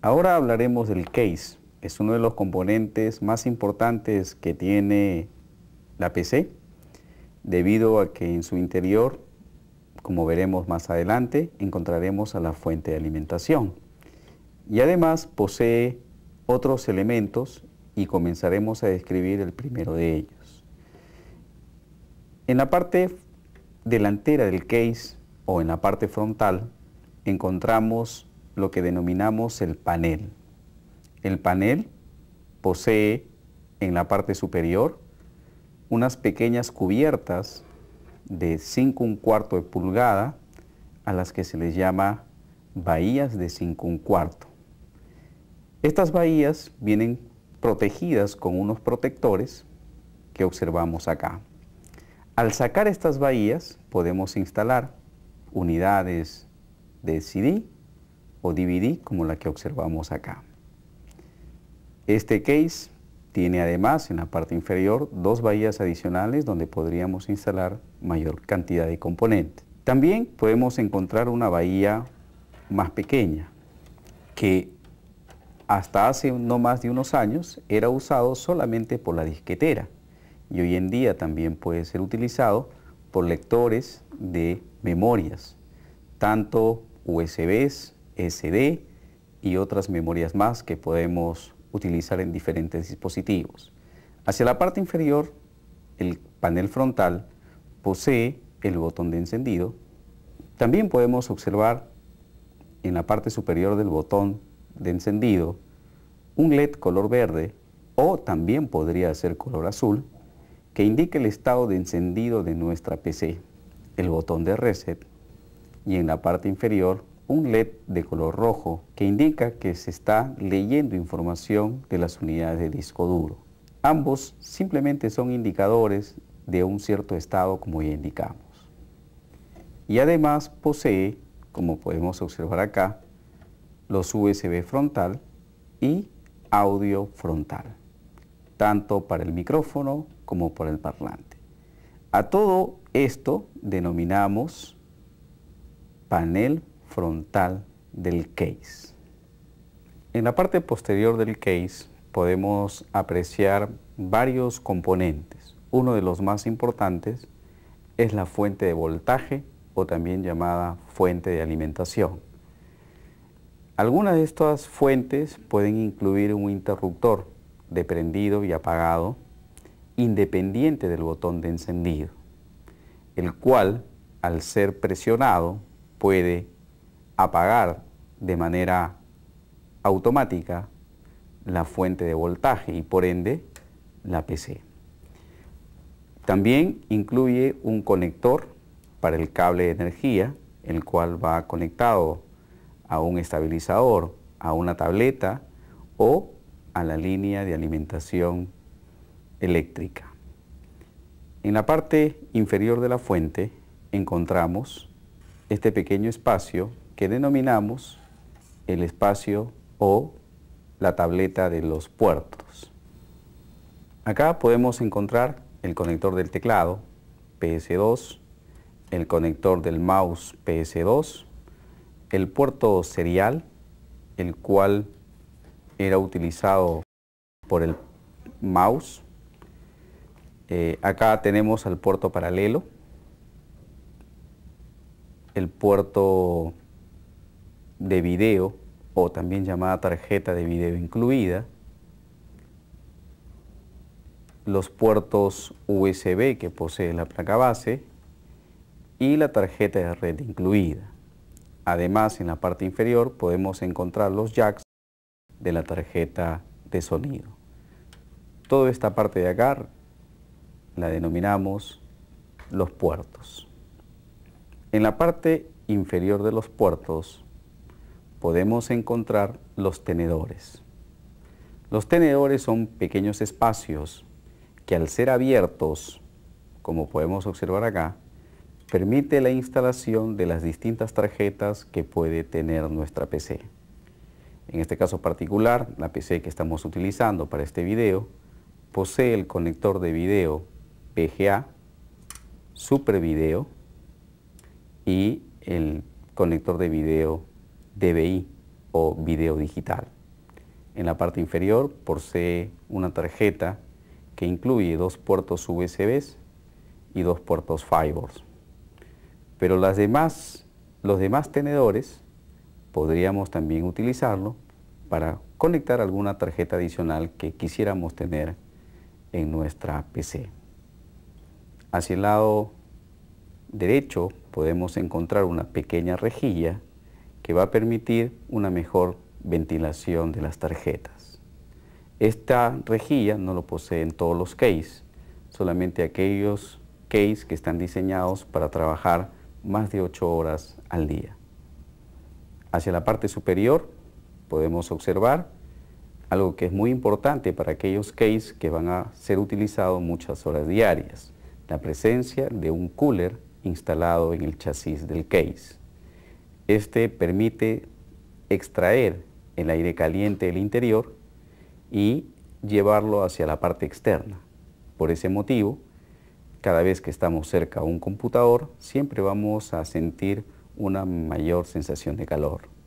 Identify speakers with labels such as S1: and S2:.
S1: Ahora hablaremos del case. Es uno de los componentes más importantes que tiene la PC, debido a que en su interior, como veremos más adelante, encontraremos a la fuente de alimentación. Y además posee otros elementos y comenzaremos a describir el primero de ellos. En la parte delantera del case o en la parte frontal encontramos lo que denominamos el panel. El panel posee en la parte superior unas pequeñas cubiertas de 5 un cuarto de pulgada a las que se les llama bahías de 5 un cuarto. Estas bahías vienen protegidas con unos protectores que observamos acá. Al sacar estas bahías podemos instalar unidades de CD o DVD como la que observamos acá. Este case tiene además en la parte inferior dos bahías adicionales donde podríamos instalar mayor cantidad de componentes. También podemos encontrar una bahía más pequeña que hasta hace no más de unos años era usado solamente por la disquetera y hoy en día también puede ser utilizado por lectores de memorias, tanto USBs SD y otras memorias más que podemos utilizar en diferentes dispositivos. Hacia la parte inferior, el panel frontal posee el botón de encendido. También podemos observar en la parte superior del botón de encendido un LED color verde o también podría ser color azul que indica el estado de encendido de nuestra PC, el botón de reset y en la parte inferior un LED de color rojo que indica que se está leyendo información de las unidades de disco duro. Ambos simplemente son indicadores de un cierto estado como ya indicamos. Y además posee, como podemos observar acá, los USB frontal y audio frontal, tanto para el micrófono como para el parlante. A todo esto denominamos panel frontal del case. En la parte posterior del case podemos apreciar varios componentes. Uno de los más importantes es la fuente de voltaje o también llamada fuente de alimentación. Algunas de estas fuentes pueden incluir un interruptor de prendido y apagado independiente del botón de encendido, el cual al ser presionado puede apagar de manera automática la fuente de voltaje y por ende la PC. También incluye un conector para el cable de energía, el cual va conectado a un estabilizador, a una tableta o a la línea de alimentación eléctrica. En la parte inferior de la fuente encontramos este pequeño espacio que denominamos el espacio o la tableta de los puertos. Acá podemos encontrar el conector del teclado PS2, el conector del mouse PS2, el puerto serial, el cual era utilizado por el mouse. Eh, acá tenemos el puerto paralelo, el puerto de video o también llamada tarjeta de video incluida, los puertos USB que posee la placa base y la tarjeta de red incluida. Además, en la parte inferior podemos encontrar los jacks de la tarjeta de sonido. Toda esta parte de acá la denominamos los puertos. En la parte inferior de los puertos podemos encontrar los tenedores. Los tenedores son pequeños espacios que al ser abiertos, como podemos observar acá, permite la instalación de las distintas tarjetas que puede tener nuestra PC. En este caso particular, la PC que estamos utilizando para este video posee el conector de video pga Super Video y el conector de video DBI o video digital. En la parte inferior posee una tarjeta que incluye dos puertos USB y dos puertos Fibers. Pero las demás, los demás tenedores podríamos también utilizarlo para conectar alguna tarjeta adicional que quisiéramos tener en nuestra PC. Hacia el lado derecho podemos encontrar una pequeña rejilla que va a permitir una mejor ventilación de las tarjetas. Esta rejilla no lo poseen todos los case, solamente aquellos case que están diseñados para trabajar más de 8 horas al día. Hacia la parte superior podemos observar algo que es muy importante para aquellos case que van a ser utilizados muchas horas diarias, la presencia de un cooler instalado en el chasis del case. Este permite extraer el aire caliente del interior y llevarlo hacia la parte externa. Por ese motivo, cada vez que estamos cerca a un computador, siempre vamos a sentir una mayor sensación de calor.